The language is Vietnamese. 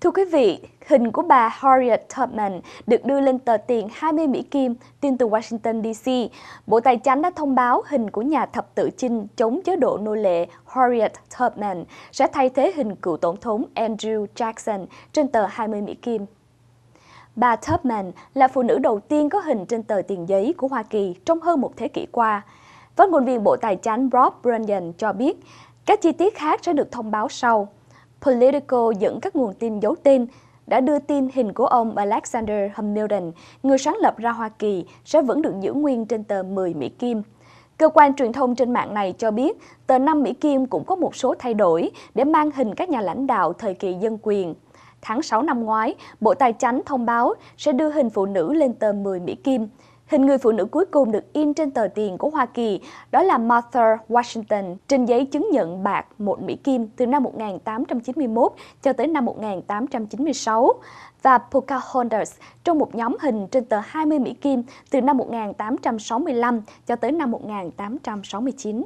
Thưa quý vị, hình của bà Harriet Tubman được đưa lên tờ tiền 20 Mỹ Kim, tin từ Washington DC. Bộ Tài chánh đã thông báo hình của nhà thập tự chinh chống chế độ nô lệ Harriet Tubman sẽ thay thế hình cựu tổng thống Andrew Jackson trên tờ 20 Mỹ Kim. Bà Tubman là phụ nữ đầu tiên có hình trên tờ tiền giấy của Hoa Kỳ trong hơn một thế kỷ qua. Phát ngôn viên Bộ Tài chánh Rob Brennan cho biết, các chi tiết khác sẽ được thông báo sau. Politico dẫn các nguồn tin giấu tên đã đưa tin hình của ông Alexander Hamilton, người sáng lập ra Hoa Kỳ, sẽ vẫn được giữ nguyên trên tờ 10 Mỹ Kim. Cơ quan truyền thông trên mạng này cho biết, tờ 5 Mỹ Kim cũng có một số thay đổi để mang hình các nhà lãnh đạo thời kỳ dân quyền. Tháng 6 năm ngoái, Bộ Tài chánh thông báo sẽ đưa hình phụ nữ lên tờ 10 Mỹ Kim. Hình người phụ nữ cuối cùng được in trên tờ tiền của Hoa Kỳ, đó là Martha Washington, trên giấy chứng nhận bạc một Mỹ Kim từ năm 1891 cho tới năm 1896, và Pocahontas trong một nhóm hình trên tờ 20 Mỹ Kim từ năm 1865 cho tới năm 1869.